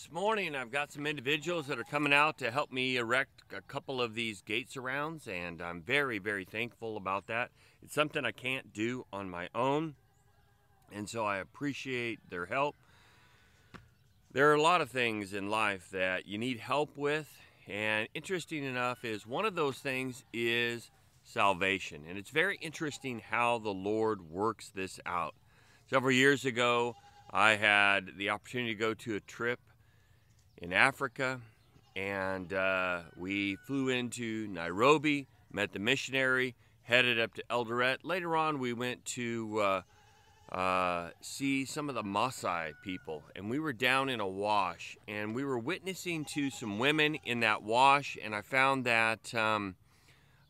This morning I've got some individuals that are coming out to help me erect a couple of these gate surrounds and I'm very very thankful about that. It's something I can't do on my own and so I appreciate their help. There are a lot of things in life that you need help with and interesting enough is one of those things is salvation and it's very interesting how the Lord works this out. Several years ago I had the opportunity to go to a trip in Africa, and uh, we flew into Nairobi, met the missionary, headed up to Eldoret. Later on, we went to uh, uh, see some of the Maasai people, and we were down in a wash, and we were witnessing to some women in that wash, and I found that um,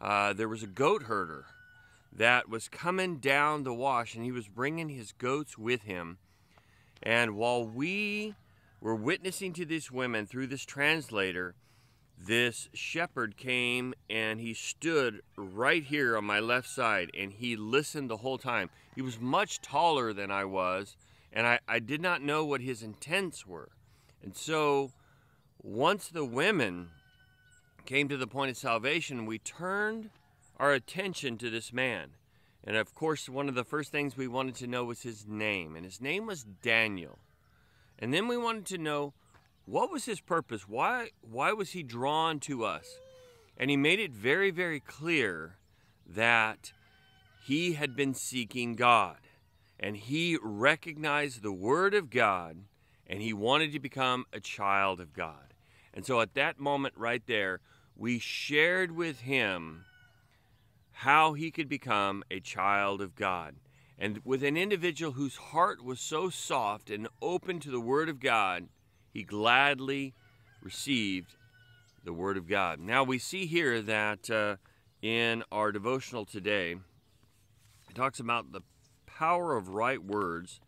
uh, there was a goat herder that was coming down the wash, and he was bringing his goats with him. And while we we're witnessing to these women through this translator. This shepherd came and he stood right here on my left side and he listened the whole time. He was much taller than I was, and I, I did not know what his intents were. And so once the women came to the point of salvation, we turned our attention to this man. And of course, one of the first things we wanted to know was his name, and his name was Daniel. And then we wanted to know what was his purpose? Why, why was he drawn to us? And he made it very, very clear that he had been seeking God and he recognized the Word of God and he wanted to become a child of God. And so at that moment right there, we shared with him how he could become a child of God. And with an individual whose heart was so soft and open to the Word of God, he gladly received the Word of God. Now we see here that uh, in our devotional today, it talks about the power of right words,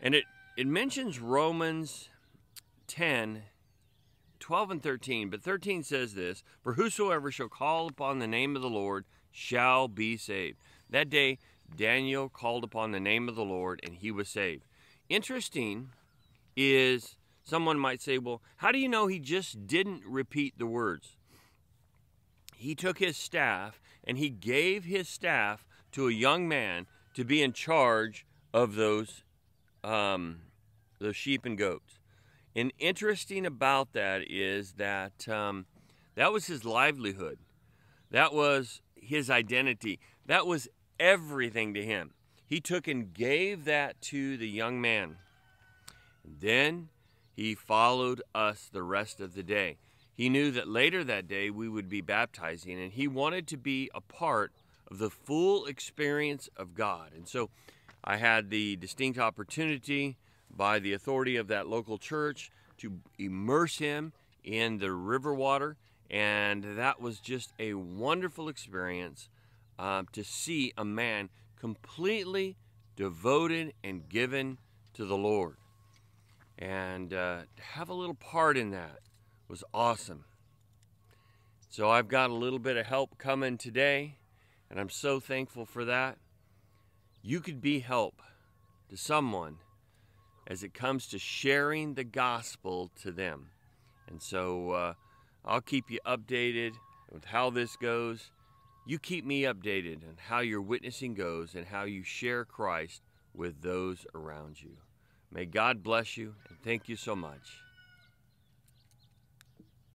and it, it mentions Romans 10 12 and 13, but 13 says this For whosoever shall call upon the name of the Lord shall be saved. That day, Daniel called upon the name of the Lord and he was saved. Interesting is someone might say, well, how do you know he just didn't repeat the words? He took his staff and he gave his staff to a young man to be in charge of those, um, those sheep and goats. And interesting about that is that um, that was his livelihood. That was his identity. That was everything to him. He took and gave that to the young man. then he followed us the rest of the day. He knew that later that day we would be baptizing, and he wanted to be a part of the full experience of God. And so I had the distinct opportunity by the authority of that local church to immerse him in the river water, and that was just a wonderful experience um, to see a man completely devoted and given to the Lord. And uh, to have a little part in that was awesome. So I've got a little bit of help coming today, and I'm so thankful for that. You could be help to someone as it comes to sharing the gospel to them. And so uh, I'll keep you updated with how this goes. You keep me updated on how your witnessing goes and how you share Christ with those around you. May God bless you and thank you so much.